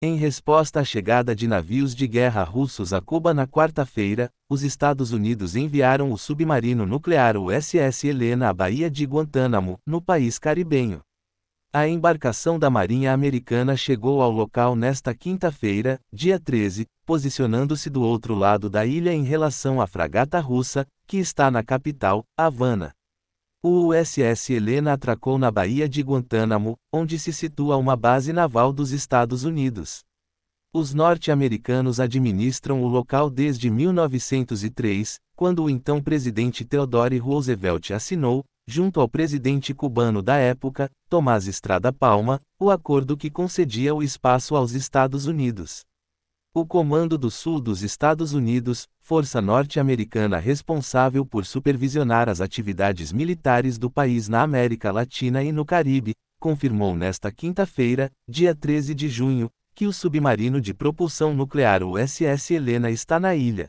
Em resposta à chegada de navios de guerra russos a Cuba na quarta-feira, os Estados Unidos enviaram o submarino nuclear USS Helena à Baía de Guantánamo, no país caribenho. A embarcação da Marinha Americana chegou ao local nesta quinta-feira, dia 13, posicionando-se do outro lado da ilha em relação à fragata russa, que está na capital, Havana. O USS Helena atracou na Baía de Guantánamo, onde se situa uma base naval dos Estados Unidos. Os norte-americanos administram o local desde 1903, quando o então presidente Theodore Roosevelt assinou, junto ao presidente cubano da época, Tomás Estrada Palma, o acordo que concedia o espaço aos Estados Unidos. O Comando do Sul dos Estados Unidos, força norte-americana responsável por supervisionar as atividades militares do país na América Latina e no Caribe, confirmou nesta quinta-feira, dia 13 de junho, que o submarino de propulsão nuclear USS Helena está na ilha.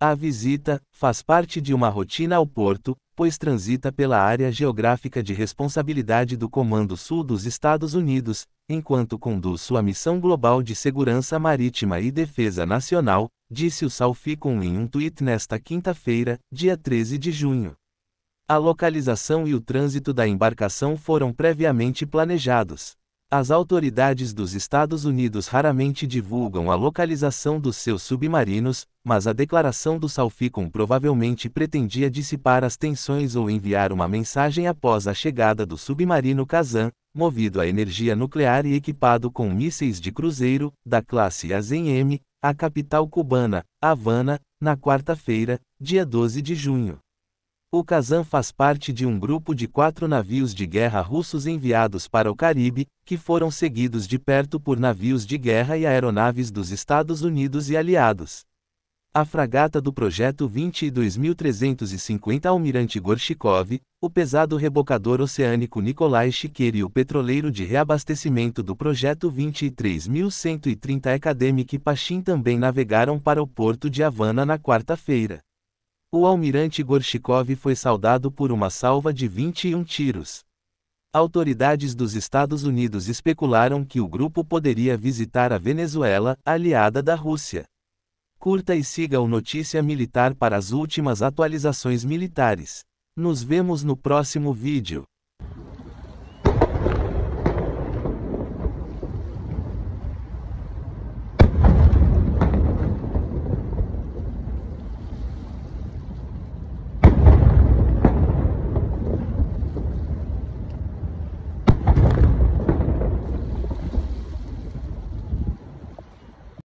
A visita faz parte de uma rotina ao porto, pois transita pela área geográfica de responsabilidade do Comando Sul dos Estados Unidos, enquanto conduz sua missão global de segurança marítima e defesa nacional, disse o Salficon em um tweet nesta quinta-feira, dia 13 de junho. A localização e o trânsito da embarcação foram previamente planejados. As autoridades dos Estados Unidos raramente divulgam a localização dos seus submarinos, mas a declaração do Salficum provavelmente pretendia dissipar as tensões ou enviar uma mensagem após a chegada do submarino Kazan, movido a energia nuclear e equipado com mísseis de cruzeiro, da classe Azen-M, à capital cubana, Havana, na quarta-feira, dia 12 de junho. O Kazan faz parte de um grupo de quatro navios de guerra russos enviados para o Caribe, que foram seguidos de perto por navios de guerra e aeronaves dos Estados Unidos e aliados. A fragata do projeto 22.350 Almirante Gorshkov, o pesado rebocador oceânico Nikolai Shiker e o petroleiro de reabastecimento do projeto 23.130 Academic Pachin também navegaram para o porto de Havana na quarta-feira. O almirante Gorshkov foi saudado por uma salva de 21 tiros. Autoridades dos Estados Unidos especularam que o grupo poderia visitar a Venezuela, aliada da Rússia. Curta e siga o Notícia Militar para as últimas atualizações militares. Nos vemos no próximo vídeo.